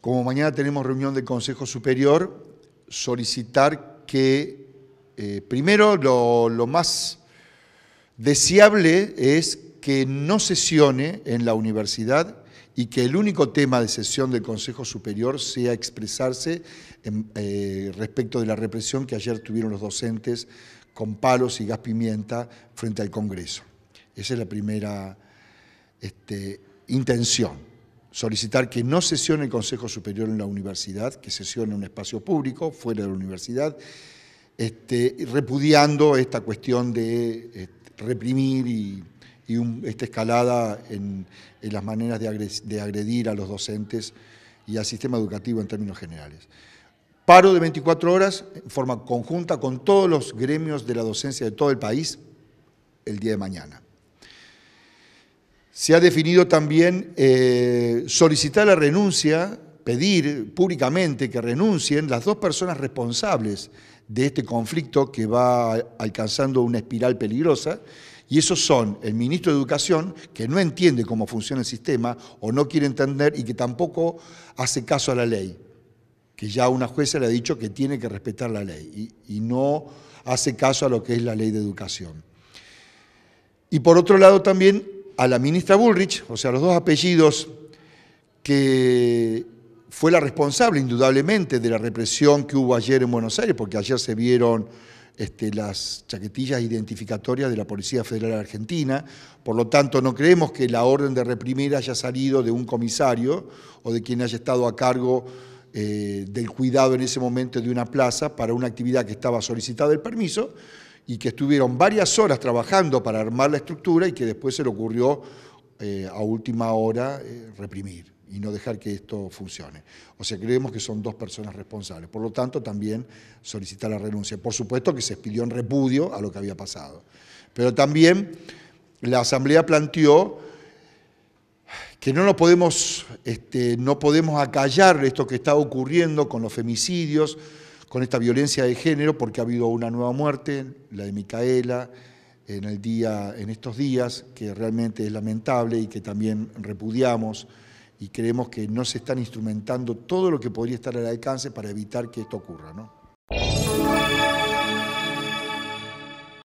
Como mañana tenemos reunión del Consejo Superior, solicitar que eh, primero lo, más deseable es que no sesione en la universidad y que el único tema de sesión del Consejo Superior sea expresarse eh, respecto de la represión que ayer tuvieron los docentes con palos y gas pimienta frente al Congreso. Esa es la primera este, intención solicitar que no sesione el Consejo Superior en la universidad, que sesione en un espacio público, fuera de la universidad, este, repudiando esta cuestión de este, reprimir y, esta escalada en, las maneras de de agredir a los docentes y al sistema educativo en términos generales. Paro de 24 horas en forma conjunta con todos los gremios de la docencia de todo el país el día de mañana. Se ha definido también eh, solicitar la renuncia, pedir públicamente que renuncien las dos personas responsables de este conflicto que va alcanzando una espiral peligrosa, y esos son el ministro de Educación, que no entiende cómo funciona el sistema o no quiere entender y que tampoco hace caso a la ley, que ya una jueza le ha dicho que tiene que respetar la ley y no hace caso a lo que es la ley de educación. Y por otro lado también a la ministra Bullrich, o sea, los dos apellidos que fue la responsable indudablemente de la represión que hubo ayer en Buenos Aires, porque ayer se vieron este, las chaquetillas identificatorias de la Policía Federal Argentina, por lo tanto no creemos que la orden de reprimir haya salido de un comisario o de quien haya estado a cargo eh, del cuidado en ese momento de una plaza para una actividad que estaba solicitada el permiso, y que estuvieron varias horas trabajando para armar la estructura y que después se le ocurrió eh, a última hora eh, reprimir y no dejar que esto funcione. O sea, creemos que son dos personas responsables. Por lo tanto, también solicitar la renuncia. Por supuesto que se expidió en repudio a lo que había pasado. Pero también la Asamblea planteó que no, nos podemos, este, no podemos acallar esto que está ocurriendo con los femicidios, con esta violencia de género, porque ha habido una nueva muerte, la de Micaela, en, el día, en estos días, que realmente es lamentable y que también repudiamos y creemos que no se están instrumentando todo lo que podría estar al alcance para evitar que esto ocurra. ¿no?